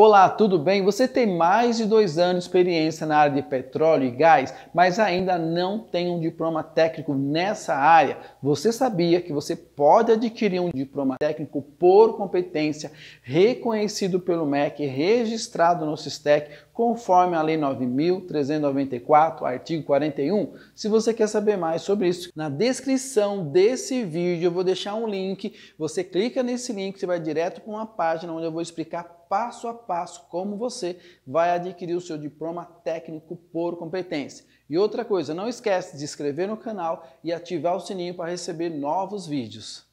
Olá, tudo bem? Você tem mais de dois anos de experiência na área de petróleo e gás, mas ainda não tem um diploma técnico nessa área. Você sabia que você pode adquirir um diploma técnico por competência reconhecido pelo MEC, registrado no Sistec, conforme a Lei 9.394, artigo 41? Se você quer saber mais sobre isso, na descrição desse vídeo eu vou deixar um link. Você clica nesse link, você vai direto para uma página onde eu vou explicar passo a passo passo como você vai adquirir o seu diploma técnico por competência. E outra coisa, não esquece de se inscrever no canal e ativar o sininho para receber novos vídeos.